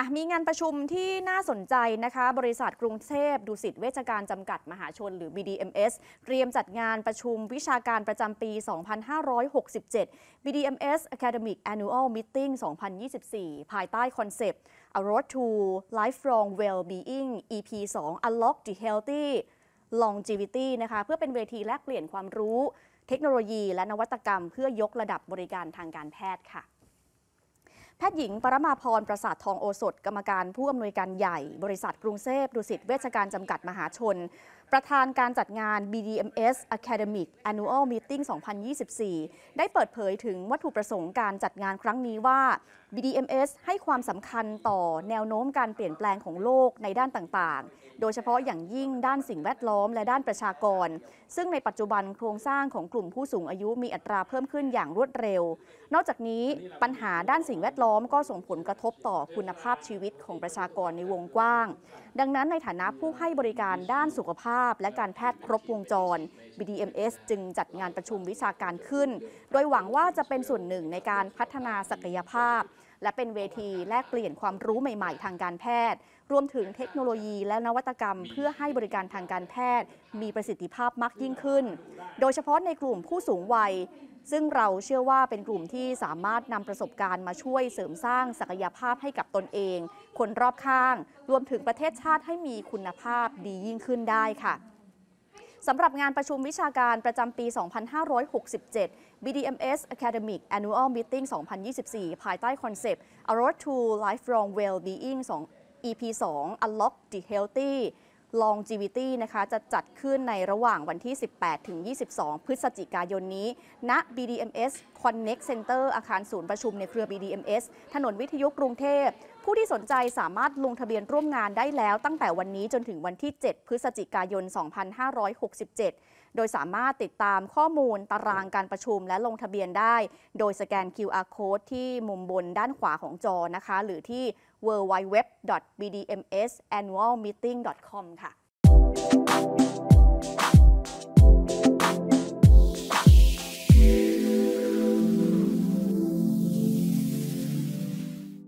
อ่ะมีงานประชุมที่น่าสนใจนะคะ บริษัทกรุงเทพดุสิตเวชการจำกัดมหาชน หรือ BDMS เตรียมจัดงานประชุมวิชาการประจำปี 2567 BDMS Academic Annual Meeting 2024 ภายใต้คอนเซปต์ A Road to Lifelong Well-being EP 2 Unlock the Healthy Longevity นะคะ เพื่อเป็นเวทีแลกเปลี่ยนความรู้เทคโนโลยีและนวัตกรรมเพื่อยกระดับบริการทางการแพทย์ค่ะทย์หญิงปรมาพรประสาททองโอสถ กรรมการผู้อำนวยการใหญ่บริษัทกรุงเทพดุสิตเวชการจำกัดมหาชน ประธานการจัดงาน BDMS Academic Annual Meeting 2024 ได้เปิดเผยถึงวัตถุประสงค์การจัดงานครั้งนี้ว่า BDMS ให้ความสำคัญต่อแนวโน้มการเปลี่ยนแปลงของโลกในด้านต่างๆ โดยเฉพาะอย่างยิ่งด้านสิ่งแวดล้อมและด้านประชากร ซึ่งในปัจจุบันโครงสร้างของกลุ่มผู้สูงอายุมีอัตราเพิ่มขึ้นอย่างรวดเร็ว นอกจากนี้ปัญหาด้านสิ่งแวดล้อมก็ส่งผลกระทบต่อคุณภาพชีวิตของประชากรในวงกว้าง ดังนั้นในฐานะผู้ให้บริการด้านสุขภาพและการแพทย์ครบวงจร BDMS จึงจัดงานประชุมวิชาการขึ้น โดยหวังว่าจะเป็นส่วนหนึ่งในการพัฒนาศักยภาพและเป็นเวทีแลกเปลี่ยนความรู้ใหม่ ๆ ทางการแพทย์ รวมถึงเทคโนโลยีและนวัตกรรมเพื่อให้บริการทางการแพทย์ มีประสิทธิภาพมากยิ่งขึ้น โดยเฉพาะในกลุ่มผู้สูงวัย ซึ่งเราเชื่อว่าเป็นกลุ่มที่สามารถนำประสบการณ์มาช่วยเสริมสร้างศักยภาพให้กับตนเอง คนรอบข้าง รวมถึงประเทศชาติให้มีคุณภาพดียิ่งขึ้นได้ค่ะสำหรับงานประชุมวิชาการประจำปี 2567 BDMS Academic Annual Meeting 2024 ภายใต้คอนเซปต์ A Road to Lifelong Well-being 2 EP 2 Unlock the Healthy Longevity นะคะ จะจัดขึ้นในระหว่างวันที่ 18 ถึง 22 พฤศจิกายนนี้ ณ BDMS Connect Center อาคารศูนย์ประชุมในเครือ BDMS ถนนวิทยุกรุงเทพผู้ที่สนใจสามารถลงทะเบียนร่วมงานได้แล้ว ตั้งแต่วันนี้จนถึงวันที่ 7 พฤศจิกายน 2567 โดยสามารถติดตามข้อมูล ตารางการประชุมและลงทะเบียนได้ โดยสแกน QR code ที่มุมบนด้านขวาของจอนะคะ หรือที่ www.bdmsannualmeeting.com ค่ะ